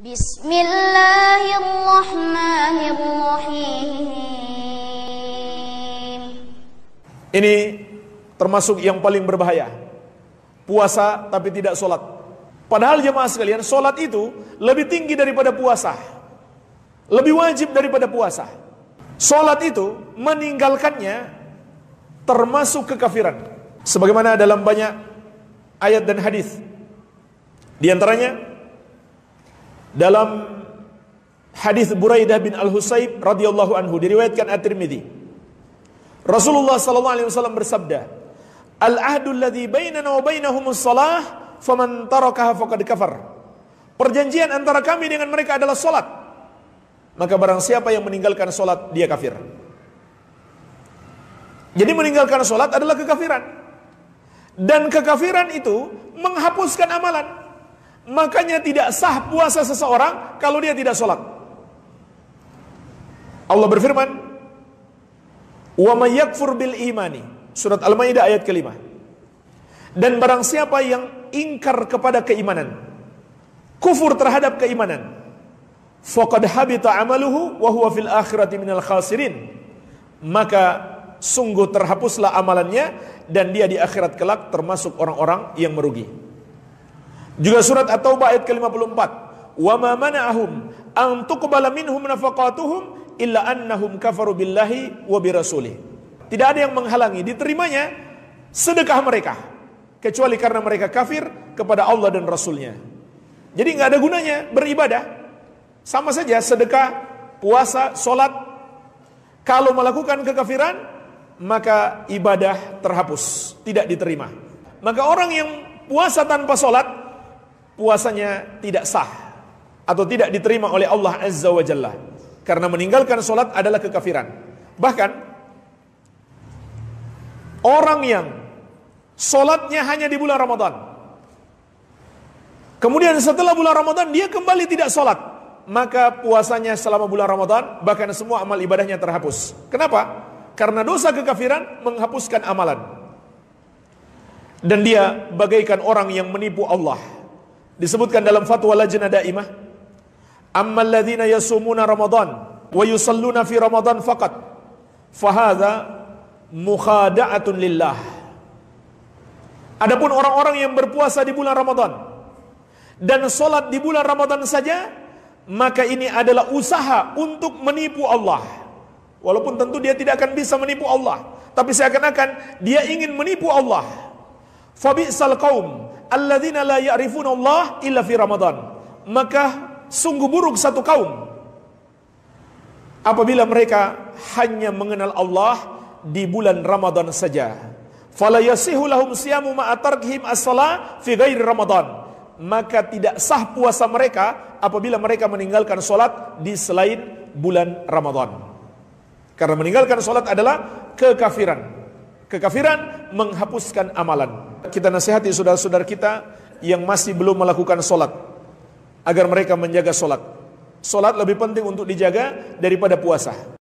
Bismillahirrahmanirrahim. Ini termasuk yang paling berbahaya Puasa tapi tidak sholat Padahal jemaah sekalian sholat itu lebih tinggi daripada puasa Lebih wajib daripada puasa Sholat itu meninggalkannya termasuk kekafiran Sebagaimana dalam banyak ayat dan hadis Di antaranya dalam hadis Buraidah bin Al-Husayb radhiyallahu anhu diriwayatkan At-Tirmidzi. Rasulullah sallallahu alaihi wasallam bersabda, "Al-ahdu alladhi bainana wa bainahumus shalah, faman tarakaha faqad kafar." Perjanjian antara kami dengan mereka adalah salat. Maka barang siapa yang meninggalkan salat, dia kafir. Jadi meninggalkan salat adalah kekafiran. Dan kekafiran itu menghapuskan amalan. Makanya tidak sah puasa seseorang kalau dia tidak sholat. Allah berfirman, "Wa may yakfur bil imani." Surat Al-Maidah ayat kelima. Dan barang siapa yang ingkar kepada keimanan, kufur terhadap keimanan, faqad habita amaluhu wa huwa fil akhirati minal khasirin. Maka sungguh terhapuslah amalannya dan dia di akhirat kelak termasuk orang-orang yang merugi. Juga surat At-Taubah ayat ke-54. Wa ma mana'ahum an tuqbala minhum nafaqatuhum illa annahum kafaru billahi wa rasulih. Tidak ada yang menghalangi diterimanya sedekah mereka kecuali karena mereka kafir kepada Allah dan Rasulnya. Jadi nggak ada gunanya beribadah. Sama saja sedekah, puasa, sholat. Kalau melakukan kekafiran, maka ibadah terhapus, tidak diterima. Maka orang yang puasa tanpa sholat, puasanya tidak sah atau tidak diterima oleh Allah Azza wa Jalla karena meninggalkan sholat adalah kekafiran bahkan orang yang sholatnya hanya di bulan Ramadan kemudian setelah bulan Ramadan dia kembali tidak sholat maka puasanya selama bulan Ramadan bahkan semua amal ibadahnya terhapus kenapa? karena dosa kekafiran menghapuskan amalan dan dia bagaikan orang yang menipu Allah disebutkan dalam fatwa lajnah daimah amma alladhina yasumuna ramadan wa yusalluna fi ramadan faqat fahadha mukhada'atun lillah adapun orang-orang yang berpuasa di bulan ramadan dan solat di bulan ramadan saja maka ini adalah usaha untuk menipu Allah walaupun tentu dia tidak akan bisa menipu Allah tapi seakan-akan dia ingin menipu Allah fabi'sal qaum alladzina la ya'rifuna Allah illa fi Ramadan. Maka sungguh buruk satu kaum apabila mereka hanya mengenal Allah di bulan Ramadan saja. Fala yasihu lahum siyamu ma atarkihim as-salah fi ghairi Ramadan. Maka tidak sah puasa mereka apabila mereka meninggalkan solat di selain bulan Ramadan. Karena meninggalkan solat adalah kekafiran kekafiran menghapuskan amalan. Kita nasihati saudara-saudara kita yang masih belum melakukan solat agar mereka menjaga solat. Solat lebih penting untuk dijaga daripada puasa.